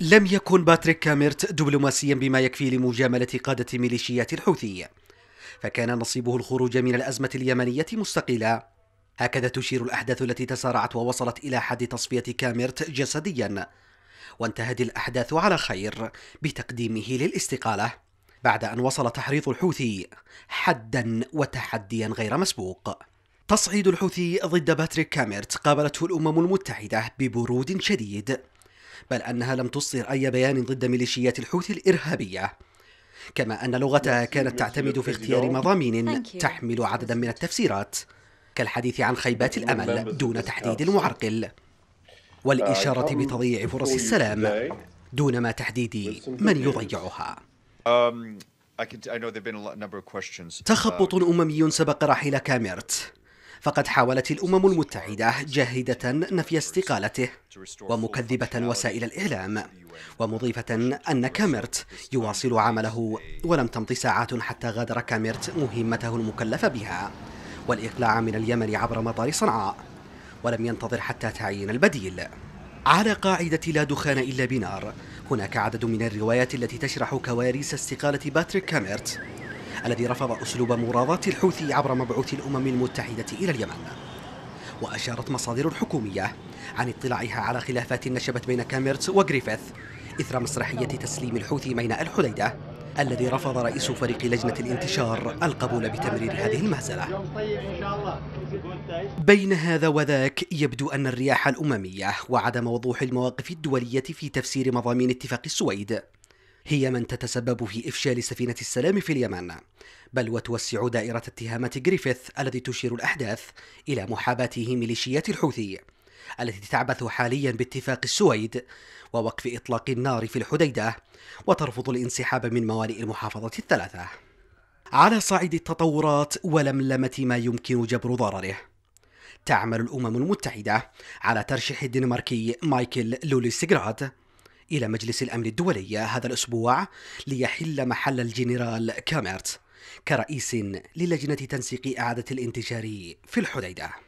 لم يكن باتريك كاميرت دبلوماسيا بما يكفي لمجاملة قادة ميليشيات الحوثي فكان نصيبه الخروج من الأزمة اليمنية مستقلا هكذا تشير الأحداث التي تسارعت ووصلت إلى حد تصفية كاميرت جسديا وانتهت الأحداث على خير بتقديمه للاستقالة بعد أن وصل تحريض الحوثي حدا وتحديا غير مسبوق تصعيد الحوثي ضد باتريك كاميرت قابلته الأمم المتحدة ببرود شديد بل أنها لم تصدر أي بيان ضد ميليشيات الحوثي الإرهابية كما أن لغتها كانت تعتمد في اختيار مضامين تحمل عددا من التفسيرات كالحديث عن خيبات الأمل دون تحديد المعرقل والإشارة ah, بتضييع فرص السلام دون ما تحديد من يضيعها um, تخبط uh, أممي سبق رحيل كاميرت فقد حاولت الأمم المتحدة جاهدة نفي استقالته ومكذبة وسائل الإعلام ومضيفة أن كاميرت يواصل عمله ولم تمض ساعات حتى غادر كاميرت مهمته المكلفة بها والإقلاع من اليمن عبر مطار صنعاء ولم ينتظر حتى تعيين البديل على قاعدة لا دخان إلا بنار هناك عدد من الروايات التي تشرح كواريس استقالة باتريك كاميرت الذي رفض أسلوب مراضاة الحوثي عبر مبعوث الأمم المتحدة إلى اليمن وأشارت مصادر حكومية عن اطلاعها على خلافات نشبت بين كاميرتس وغريفيث إثر مسرحية تسليم الحوثي ميناء الحديدة الذي رفض رئيس فريق لجنة الانتشار القبول بتمرير هذه المهزلة بين هذا وذاك يبدو أن الرياح الأممية وعدم وضوح المواقف الدولية في تفسير مضامين اتفاق السويد هي من تتسبب في إفشال سفينة السلام في اليمن بل وتوسع دائرة اتهامات جريفيث الذي تشير الأحداث إلى محاباته ميليشيات الحوثي التي تعبث حاليا باتفاق السويد ووقف إطلاق النار في الحديدة وترفض الانسحاب من موانئ المحافظة الثلاثة على صعيد التطورات ولملمة ما يمكن جبر ضرره تعمل الأمم المتحدة على ترشيح الدنماركي مايكل لوليسجراد إلى مجلس الأمن الدولي هذا الأسبوع ليحل محل الجنرال كاميرت كرئيس للجنة تنسيق إعادة الانتشار في الحديدة